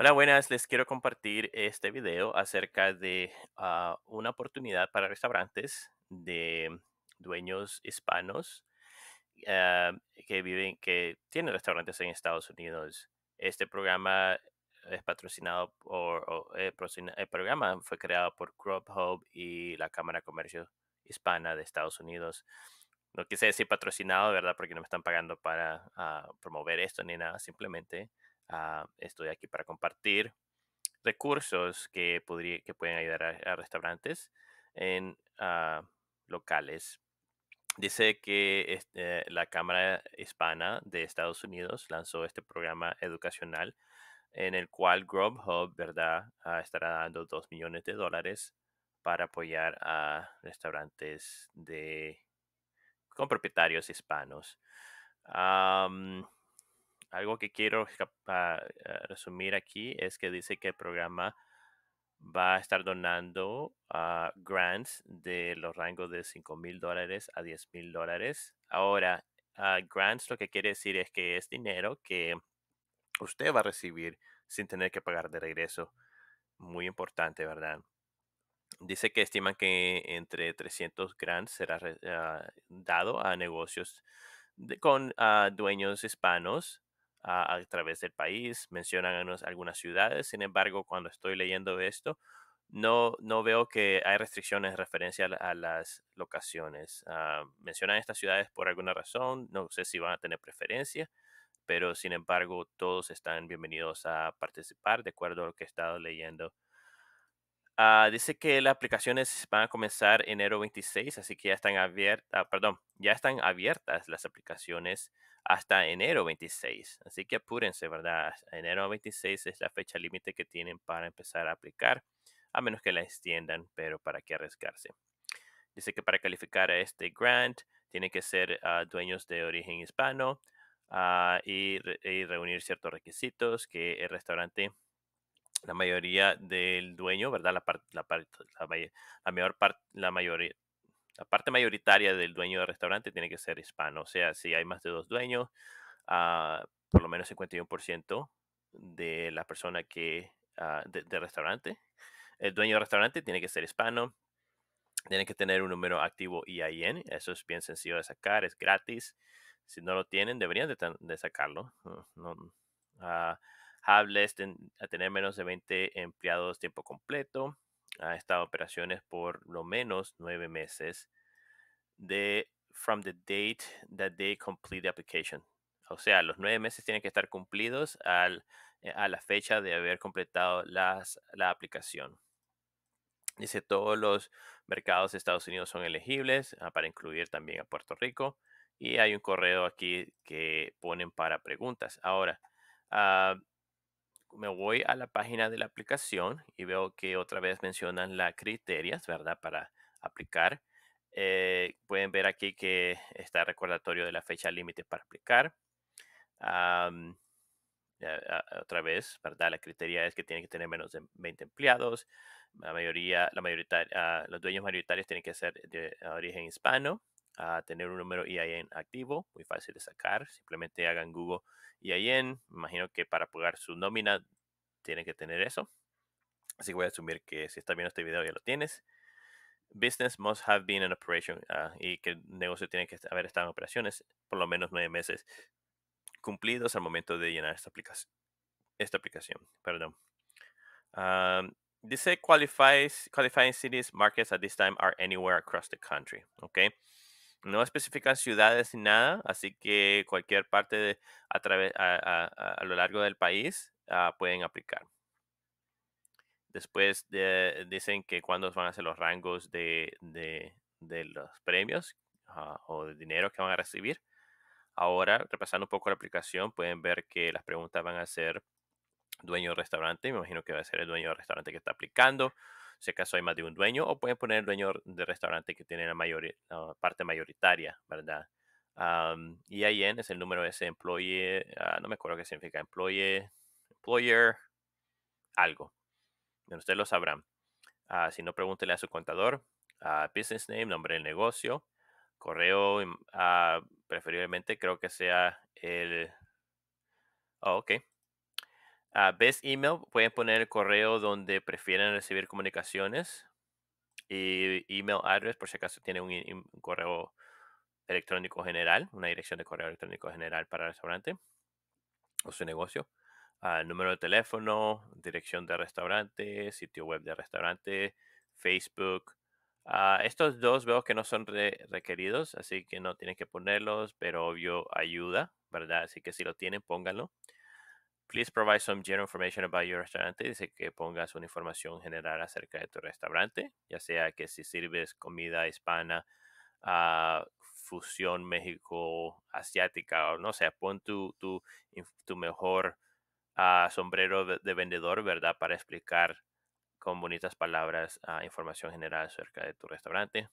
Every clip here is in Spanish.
Hola, buenas. Les quiero compartir este video acerca de ah, una oportunidad para restaurantes de dueños hispanos ah, que viven, que tienen restaurantes en Estados Unidos. Este programa es patrocinado por, eh, el programa fue creado por Hub y la Cámara de Comercio Hispana de Estados Unidos. No quise decir patrocinado, ¿verdad? Porque no me están pagando para ah, promover esto ni nada, simplemente Ah, estoy aquí para compartir recursos que, podría, pueden ayudar a, restaurantes en ah, locales. Dice que este, la Cámara Hispana de Estados Unidos lanzó este programa educacional en el cual Grubhub, ¿verdad?, ah, estará dando 2 millones de dólares para apoyar a restaurantes de, con propietarios hispanos algo que quiero ah, ah, resumir aquí es que dice que el programa va a estar donando ah, grants de los rangos de $5,000 mil dólares a 10 mil dólares. Ahora, grants lo que quiere decir es que es dinero que usted va a recibir sin tener que pagar de regreso. Muy importante, ¿verdad? Dice que estiman que entre 300 grants será dado a negocios con dueños hispanos a, través del país, mencionan algunas ciudades, sin embargo, cuando estoy leyendo esto, no, no veo que hay restricciones en referencia a, las locaciones. Ah, mencionan estas ciudades por alguna razón, no sé si van a tener preferencia, pero sin embargo todos están bienvenidos a participar de acuerdo a lo que he estado leyendo Ah, dice que las aplicaciones van a comenzar enero 26, así que ya están abiertas, ah, perdón, ya están abiertas las aplicaciones hasta enero 26. Así que apúrense, ¿verdad? Enero 26 es la fecha límite que tienen para empezar a aplicar, a menos que la extiendan, pero para qué arriesgarse. Dice que para calificar a este grant tienen que ser ah, dueños de origen hispano y, y reunir ciertos requisitos que el restaurante la mayoría del dueño, ¿verdad? La, la, la, mayor parte, la mayoría, la parte mayoritaria del dueño del restaurante tiene que ser hispano. O sea, si hay más de dos dueños, ah, por lo menos 51% de la persona que, ah, de restaurante, el dueño del restaurante tiene que ser hispano. Tienen que tener un número activo IIN. Eso es bien sencillo de sacar, es gratis. Si no lo tienen, deberían de, sacarlo. Ah, Hables a tener menos de 20 empleados tiempo completo. Ha estado operaciones por lo menos nueve meses de from the date that they complete the application. O sea, los nueve meses tienen que estar cumplidos al, eh, a la fecha de haber completado las, la aplicación. Dice, todos los mercados de Estados Unidos son elegibles ah, para incluir también a Puerto Rico. Y hay un correo aquí que ponen para preguntas. Ahora, ah, me voy a la página de la aplicación y veo que otra vez mencionan las criterias, ¿verdad? Para aplicar. Eh, pueden ver aquí que está recordatorio de la fecha límite para aplicar. Eh, otra vez, ¿verdad? La criteria es que tienen que tener menos de 20 empleados. La mayoría, la mayoría, ah, los dueños mayoritarios tienen que ser de origen hispano a tener un número EIN activo, muy fácil de sacar, simplemente hagan Google EIN, me imagino que para pagar su nómina tienen que tener eso, así que voy a asumir que si estás viendo este video ya lo tienes. Business must have been in operation ah, y que el negocio tiene que haber estado en operaciones por lo menos nueve meses cumplidos al momento de llenar esta aplicación. Esta aplicación, perdón. Ah, dice qualifies, qualifying cities markets at this time are anywhere across the country. Okay. No especifican ciudades ni nada, así que cualquier parte de, a, lo largo del país ah, pueden aplicar. Después dicen que cuándo van a ser los rangos de, los premios ah, o de dinero que van a recibir. Ahora, repasando un poco la aplicación, pueden ver que las preguntas van a ser dueño de restaurante. Me imagino que va a ser el dueño de restaurante que está aplicando si acaso hay más de un dueño, o pueden poner el dueño del restaurante que tiene la, mayor, parte mayoritaria, ¿verdad? ahí en es el número de ese employee, ah, no me acuerdo qué significa, employee, employer, algo. ustedes lo sabrán. Ah, si no, pregúntele a su contador. Ah, business name, nombre del negocio, correo, preferiblemente creo que sea el... Oh, ok, Uh, ah, best email, pueden poner el correo donde prefieren recibir comunicaciones y email address, por si acaso tienen un, correo electrónico general, una dirección de correo electrónico general para el restaurante o su negocio. Ah, número de teléfono, dirección de restaurante, sitio web de restaurante, Facebook. Ah, estos dos veo que no son requeridos, así que no tienen que ponerlos, pero obvio ayuda, ¿verdad? Así que si lo tienen, pónganlo. Please provide some general information about your restaurant. Dice que pongas una información general acerca de tu restaurante, ya sea que si sirves comida hispana, ah, fusión México asiática o no sé, pon tu, mejor ah, sombrero de, vendedor, ¿verdad? Para explicar con bonitas palabras ah, información general acerca de tu restaurante.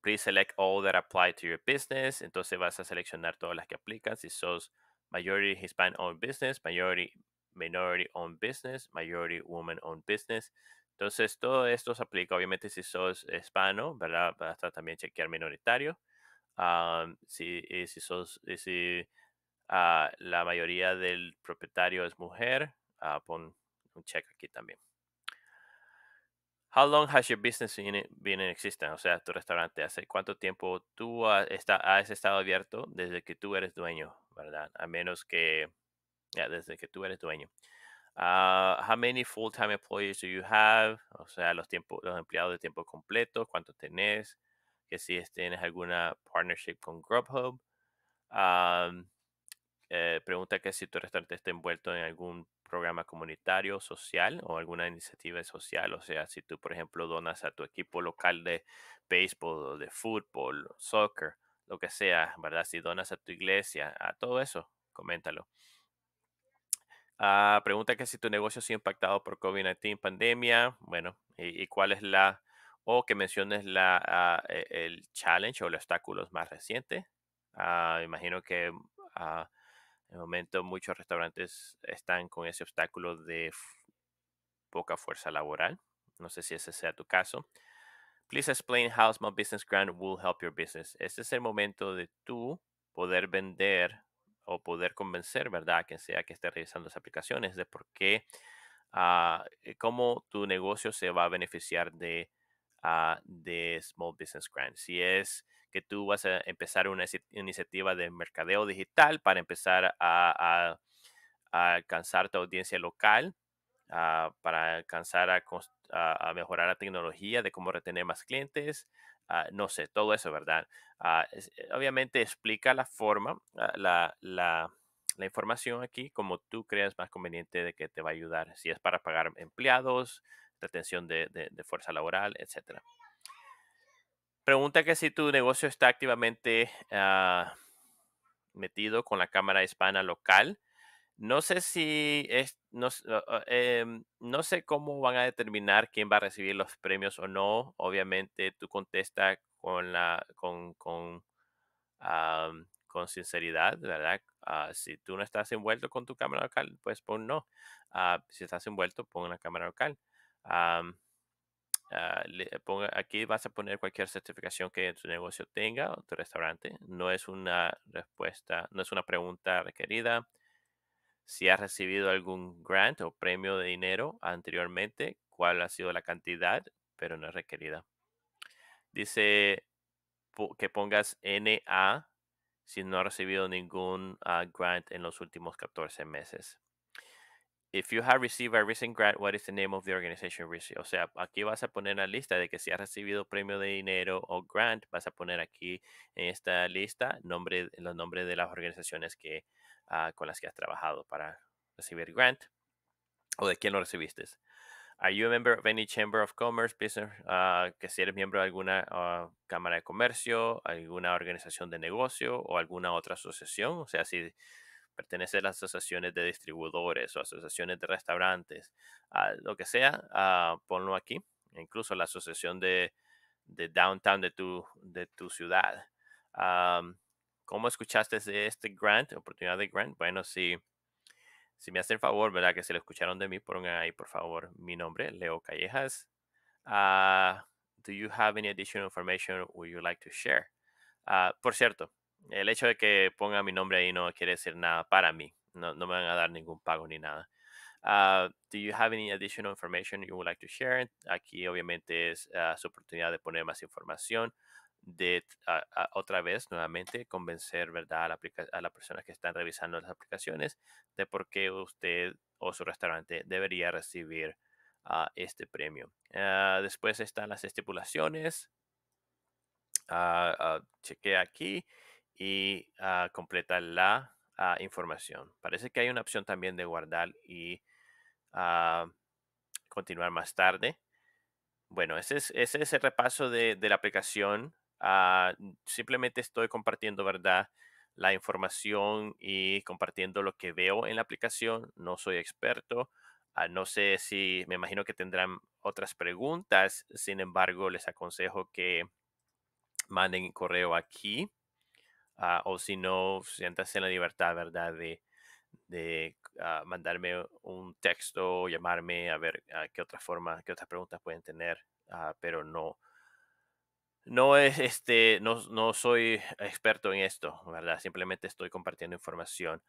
Please select all that apply to your business. Entonces vas a seleccionar todas las que aplican. Si sos majority Hispanic owned business, majority minority owned business, majority woman owned business. Entonces, todo esto se aplica, obviamente, si sos hispano, ¿verdad? estar también chequear minoritario. si, si sos, ah, la mayoría del propietario es mujer, ah, pon un check aquí también. How long has your business been in existence? O sea, tu restaurante, ¿hace cuánto tiempo tú está, has estado abierto desde que tú eres dueño? ¿verdad? A menos que, desde que tú eres dueño. Uh, how many full-time employees do you have? O sea, los, tiempos, los empleados de tiempo completo, cuántos tenés, que si tienes alguna partnership con Grubhub. Eh, pregunta que si tu restaurante está envuelto en algún programa comunitario, social o alguna iniciativa social. O sea, si tú, por ejemplo, donas a tu equipo local de béisbol o de fútbol, soccer, lo que sea, ¿verdad? Si donas a tu iglesia, a todo eso, coméntalo. Ah, pregunta que si tu negocio ha sido impactado por COVID-19, pandemia, bueno, y, cuál es la, o que menciones ah, e, el challenge o el obstáculo más reciente. Ah, imagino que en el momento muchos restaurantes están con ese obstáculo de poca fuerza laboral. No sé si ese sea tu caso. Please explain how Small Business Grant will help your business. Este es el momento de tú poder vender o poder convencer, ¿verdad?, a quien sea que esté revisando las aplicaciones de por qué, ah, eh, cómo tu negocio se va a beneficiar de, ah, de Small Business Grant. Si es que tú vas a empezar una iniciativa de mercadeo digital para empezar a, alcanzar tu audiencia local, ah, para alcanzar a, a, mejorar la tecnología, de cómo retener más clientes, ah, no sé, todo eso, ¿verdad? Ah, eh, obviamente explica la forma, ah, la, información aquí, como tú creas más conveniente de que te va a ayudar, si es para pagar empleados, retención de, de fuerza laboral, etc. Pregunta que si tu negocio está activamente metido con la Cámara Hispana local, no sé si es, em, no, sé cómo van a determinar quién va a recibir los premios o no. Obviamente tú contesta con la, con, con, con sinceridad, ¿verdad? Ah, si tú no estás envuelto con tu cámara local, pues pon no. Ah, si estás envuelto, pon una cámara local. Ah, aquí vas a poner cualquier certificación que tu negocio tenga o tu restaurante. No es una respuesta, no es una pregunta requerida si has recibido algún grant o premio de dinero anteriormente, cuál ha sido la cantidad, pero no es requerida. Dice que pongas NA si no ha recibido ningún ah, grant en los últimos 14 meses. If you have received a recent grant, what is the name of the organization received? O sea, aquí vas a poner la lista de que si has recibido premio de dinero o grant, vas a poner aquí en esta lista nombre, los nombres de las organizaciones que, ah, con las que has trabajado para recibir grant o de quién lo recibiste. Are you a member of any chamber of commerce, ah, que si eres miembro de alguna ah, cámara de comercio, alguna organización de negocio o alguna otra asociación? O sea, si pertenece a las asociaciones de distribuidores o asociaciones de restaurantes, lo que sea, ah, ponlo aquí, incluso la asociación de, downtown de tu, de tu ciudad. ¿Cómo escuchaste de este grant, oportunidad de grant? Bueno, si, si me hacen el favor, ¿verdad? Que se lo escucharon de mí, pongan ahí, por favor, mi nombre, Leo Callejas. Ah, do you have any additional information would you like to share? Ah, por cierto, el hecho de que ponga mi nombre ahí no quiere decir nada para mí. No, me van a dar ningún pago ni nada. Ah, do you have any additional information you would like to share? Aquí obviamente es ah, su oportunidad de poner más información, de ah, otra vez nuevamente convencer ¿verdad? A, la a las personas que están revisando las aplicaciones de por qué usted o su restaurante debería recibir este premio. después están las estipulaciones. Cheque aquí y ah, completa completar la ah, información. Parece que hay una opción también de guardar y ah, continuar más tarde. Bueno, ese es, el repaso de, de la aplicación. simplemente estoy compartiendo, ¿verdad? La información y compartiendo lo que veo en la aplicación. No soy experto. no sé si me imagino que tendrán otras preguntas. Sin embargo, les aconsejo que manden correo aquí Ah, o si no, siéntase en la libertad, ¿verdad? De, de ah, mandarme un texto, llamarme, a ver ah, qué otras formas, qué otras preguntas pueden tener, pero no. No es este, no, no, soy experto en esto, ¿verdad? Simplemente estoy compartiendo información.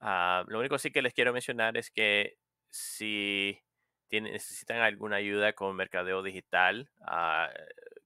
lo único sí que les quiero mencionar es que si tienen, necesitan alguna ayuda con mercadeo digital,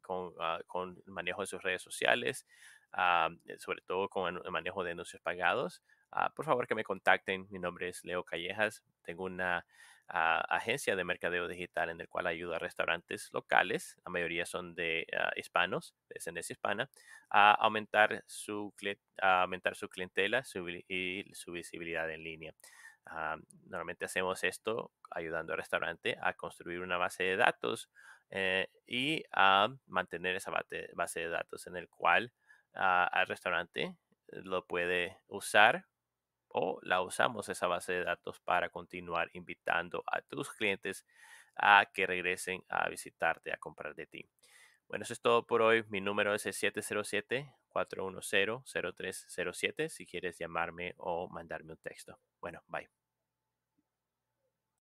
con, con, manejo de sus redes sociales. Ah, eh, sobre todo con el manejo de anuncios pagados, ah, por favor que me contacten. Mi nombre es Leo Callejas. Tengo una ah, agencia de mercadeo digital en el cual ayudo a restaurantes locales, la mayoría son de hispanos, de descendencia hispana, a aumentar su, a aumentar su clientela su, y su visibilidad en línea. normalmente hacemos esto ayudando al restaurante a construir una base de datos eh, y a mantener esa base de datos en el cual al restaurante lo puede usar o la usamos esa base de datos para continuar invitando a tus clientes a que regresen a visitarte, a comprar de ti. Bueno, eso es todo por hoy. Mi número es 707-410-0307 si quieres llamarme o mandarme un texto. Bueno, bye.